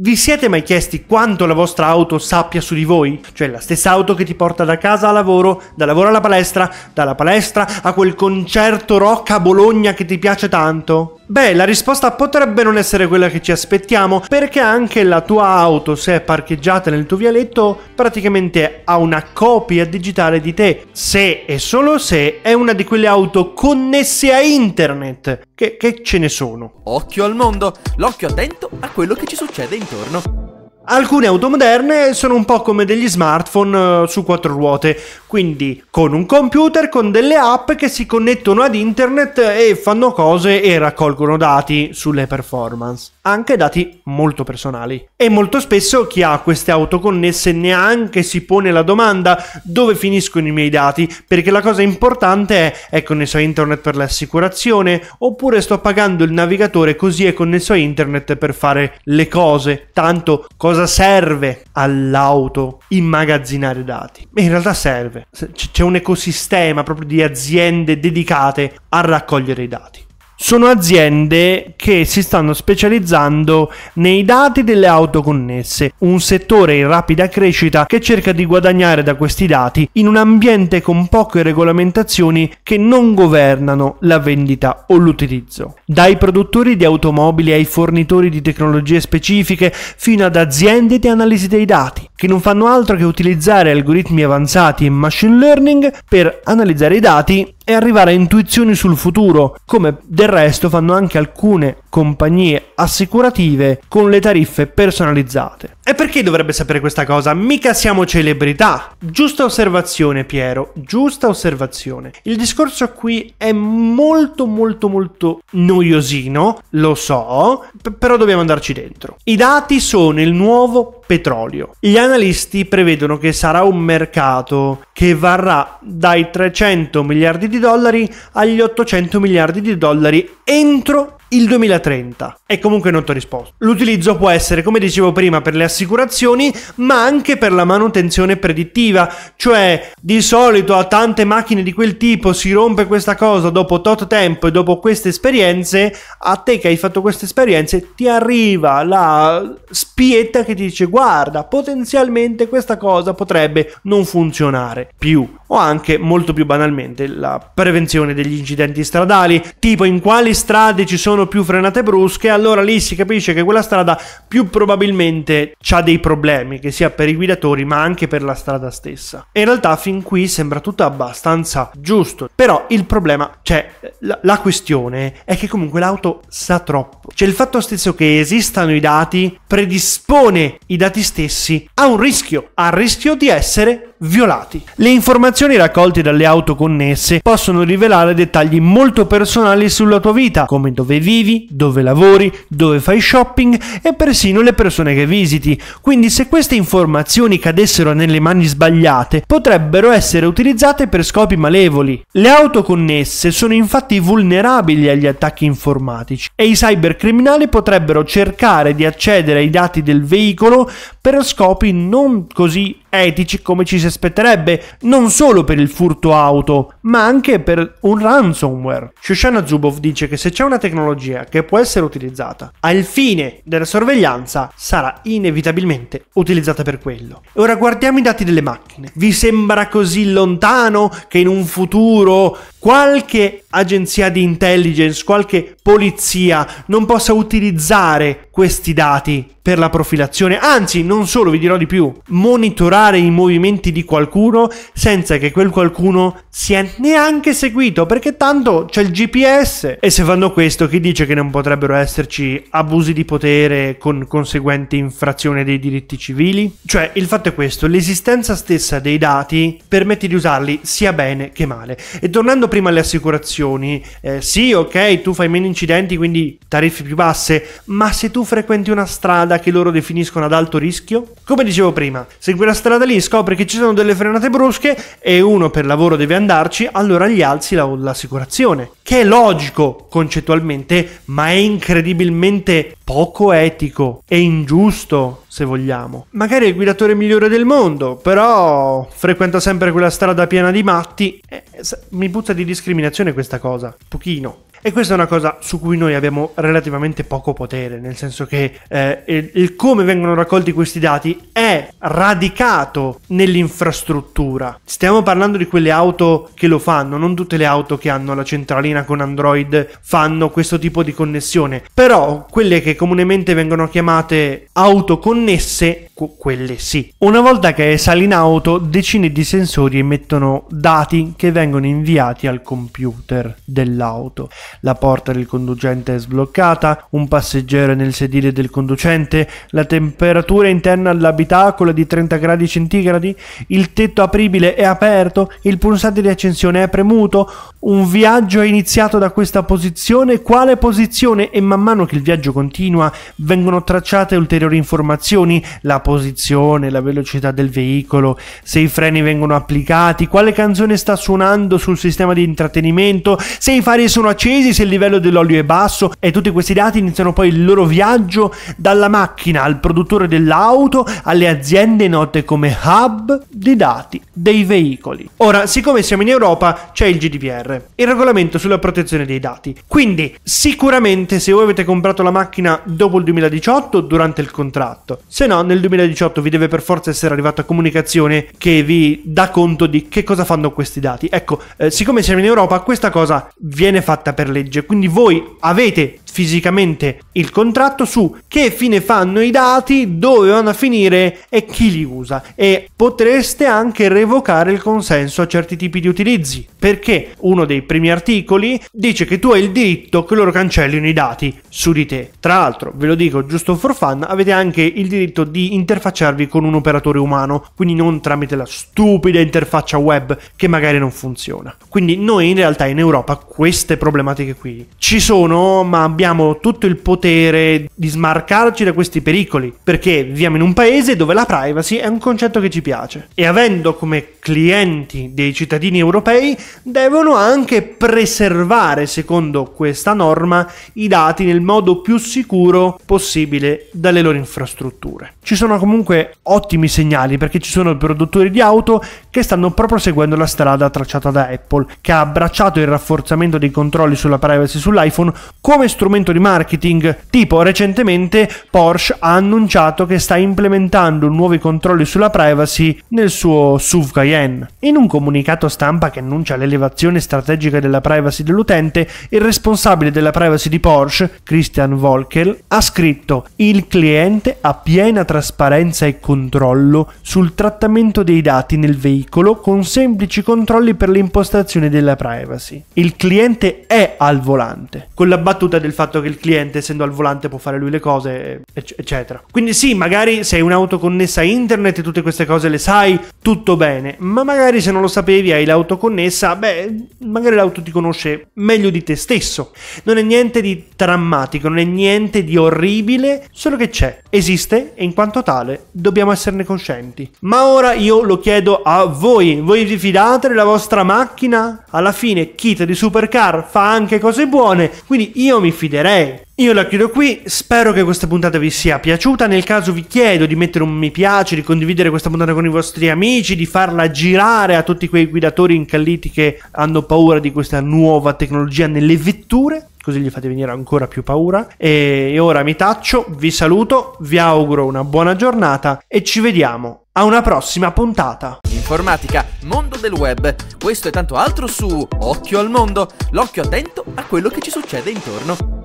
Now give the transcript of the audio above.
Vi siete mai chiesti quanto la vostra auto sappia su di voi? Cioè la stessa auto che ti porta da casa al lavoro, da lavoro alla palestra, dalla palestra a quel concerto rock a Bologna che ti piace tanto? Beh, la risposta potrebbe non essere quella che ci aspettiamo, perché anche la tua auto, se è parcheggiata nel tuo vialetto, praticamente ha una copia digitale di te, se e solo se è una di quelle auto connesse a internet, che, che ce ne sono. Occhio al mondo, l'occhio attento a quello che ci succede intorno. Alcune auto moderne sono un po' come degli smartphone eh, su quattro ruote, quindi con un computer, con delle app che si connettono ad internet e fanno cose e raccolgono dati sulle performance anche dati molto personali. E molto spesso chi ha queste auto connesse neanche si pone la domanda dove finiscono i miei dati, perché la cosa importante è è connesso ecco, a internet per l'assicurazione, oppure sto pagando il navigatore così è connesso a internet per fare le cose. Tanto cosa serve all'auto immagazzinare dati? Beh, in realtà serve. C'è un ecosistema proprio di aziende dedicate a raccogliere i dati sono aziende che si stanno specializzando nei dati delle auto connesse, un settore in rapida crescita che cerca di guadagnare da questi dati in un ambiente con poche regolamentazioni che non governano la vendita o l'utilizzo. Dai produttori di automobili ai fornitori di tecnologie specifiche fino ad aziende di analisi dei dati, che non fanno altro che utilizzare algoritmi avanzati e machine learning per analizzare i dati e arrivare a intuizioni sul futuro, come del del resto fanno anche alcune compagnie assicurative con le tariffe personalizzate. E perché dovrebbe sapere questa cosa? Mica siamo celebrità. Giusta osservazione, Piero, giusta osservazione. Il discorso qui è molto molto molto noiosino, lo so, però dobbiamo andarci dentro. I dati sono il nuovo petrolio. Gli analisti prevedono che sarà un mercato che varrà dai 300 miliardi di dollari agli 800 miliardi di dollari entro il 2030 e comunque non ti ho risposto. L'utilizzo può essere, come dicevo prima, per le assicurazioni, ma anche per la manutenzione predittiva, cioè di solito a tante macchine di quel tipo si rompe questa cosa dopo tot tempo e dopo queste esperienze, a te che hai fatto queste esperienze ti arriva la spietta che ti dice guarda, potenzialmente questa cosa potrebbe non funzionare più o anche molto più banalmente la prevenzione degli incidenti stradali, tipo in quali strade ci sono sono più frenate brusche, allora lì si capisce che quella strada più probabilmente ha dei problemi, che sia per i guidatori ma anche per la strada stessa. in realtà fin qui sembra tutto abbastanza giusto, però il problema, cioè la, la questione è che comunque l'auto sa troppo. Cioè il fatto stesso che esistano i dati predispone i dati stessi a un rischio, al rischio di essere violati. Le informazioni raccolte dalle auto connesse possono rivelare dettagli molto personali sulla tua vita, come dove vivi, dove lavori, dove fai shopping e persino le persone che visiti. Quindi se queste informazioni cadessero nelle mani sbagliate, potrebbero essere utilizzate per scopi malevoli. Le auto connesse sono infatti vulnerabili agli attacchi informatici e i cybercriminali potrebbero cercare di accedere ai dati del veicolo per scopi non così etici come ci si aspetterebbe, non solo per il furto auto, ma anche per un ransomware. Shoshana Zubov dice che se c'è una tecnologia che può essere utilizzata al fine della sorveglianza, sarà inevitabilmente utilizzata per quello. Ora guardiamo i dati delle macchine. Vi sembra così lontano che in un futuro qualche agenzia di intelligence, qualche polizia non possa utilizzare questi dati per la profilazione. Anzi, non solo, vi dirò di più, monitorare i movimenti di qualcuno senza che quel qualcuno sia neanche seguito, perché tanto c'è il GPS. E se fanno questo, chi dice che non potrebbero esserci abusi di potere con conseguente infrazione dei diritti civili? Cioè, il fatto è questo, l'esistenza stessa dei dati permette di usarli sia bene che male. E tornando fanno prima le assicurazioni. Eh, sì, ok, tu fai meno incidenti, quindi tariffe più basse, ma se tu frequenti una strada che loro definiscono ad alto rischio, come dicevo prima, se in quella strada lì scopri che ci sono delle frenate brusche e uno per lavoro deve andarci, allora gli alzi la, l'assicurazione, che è logico concettualmente, ma è incredibilmente poco etico e ingiusto se vogliamo. Magari è il guidatore migliore del mondo, però frequenta sempre quella strada piena di matti. Eh, eh mi butta di discriminazione questa cosa, pochino. E questa è una cosa su cui noi abbiamo relativamente poco potere, nel senso che eh, il, il, come vengono raccolti questi dati è radicato nell'infrastruttura. Stiamo parlando di quelle auto che lo fanno, non tutte le auto che hanno la centralina con Android fanno questo tipo di connessione, però quelle che comunemente vengono chiamate auto connesse quelle sì. Una volta che sali in auto, decine di sensori emettono dati che vengono inviati al computer dell'auto. La porta del conducente è sbloccata, un passeggero è nel sedile del conducente, la temperatura interna all'abitacolo è di 30 gradi centigradi, il tetto apribile è aperto, il pulsante di accensione è premuto, un viaggio è iniziato da questa posizione, quale posizione e man mano che il viaggio continua vengono tracciate ulteriori informazioni, la posizione, la velocità del veicolo, se i freni vengono applicati, quale canzone sta suonando sul sistema di intrattenimento, se i fari sono accesi, se il livello dell'olio è basso e tutti questi dati iniziano poi il loro viaggio dalla macchina al produttore dell'auto, alle aziende note come hub di dati dei veicoli. Ora, siccome siamo in Europa, c'è il GDPR, il regolamento sulla protezione dei dati. Quindi, sicuramente se voi avete comprato la macchina dopo il 2018, durante il contratto, se no nel 2018 2018 vi deve per forza essere arrivata comunicazione che vi dà conto di che cosa fanno questi dati. Ecco, eh, siccome siamo in Europa, questa cosa viene fatta per legge, quindi voi avete fisicamente il contratto su che fine fanno i dati, dove vanno a finire e chi li usa e potreste anche revocare il consenso a certi tipi di utilizzi perché uno dei primi articoli dice che tu hai il diritto che loro cancellino i dati su di te. Tra l'altro, ve lo dico giusto for fun, avete anche il diritto di interfacciarvi con un operatore umano, quindi non tramite la stupida interfaccia web che magari non funziona. Quindi noi in realtà in Europa queste problematiche qui ci sono, ma abbiamo tutto il potere di smarcarci da questi pericoli, perché viviamo in un paese dove la privacy è un concetto che ci piace e avendo come clienti dei cittadini europei devono anche preservare, secondo questa norma, i dati nel modo più sicuro possibile dalle loro infrastrutture. Ci sono comunque ottimi segnali perché ci sono produttori di auto che stanno proprio seguendo la strada tracciata da Apple, che ha abbracciato il rafforzamento dei controlli sulla privacy sull'iPhone come strumento strumento di marketing, tipo recentemente Porsche ha annunciato che sta implementando nuovi controlli sulla privacy nel suo SUV Cayenne. In un comunicato stampa che annuncia l'elevazione strategica della privacy dell'utente, il responsabile della privacy di Porsche, Christian Volkel, ha scritto il cliente ha piena trasparenza e controllo sul trattamento dei dati nel veicolo con semplici controlli per l'impostazione della privacy. Il cliente è al volante. Con la battuta del fatto che il cliente, essendo al volante, può fare lui le cose, eccetera. Quindi sì, magari se hai un'auto connessa a internet e tutte queste cose le sai, tutto bene, ma magari se non lo sapevi hai l'auto connessa, beh, magari l'auto ti conosce meglio di te stesso. Non è niente di drammatico, non è niente di orribile, solo che c'è, esiste e in quanto tale dobbiamo esserne coscienti. Ma ora io lo chiedo a voi, voi vi fidate della vostra macchina? Alla fine kit di supercar fa anche cose buone, quindi io mi fido fiderei. Io la chiudo qui, spero che questa puntata vi sia piaciuta, nel caso vi chiedo di mettere un mi piace, di condividere questa puntata con i vostri amici, di farla girare a tutti quei guidatori incalliti che hanno paura di questa nuova tecnologia nelle vetture, così gli fate venire ancora più paura. E ora mi taccio, vi saluto, vi auguro una buona giornata e ci vediamo a una prossima puntata. Informatica, mondo del web, questo e tanto altro su Occhio al Mondo, l'occhio attento a quello che ci succede intorno.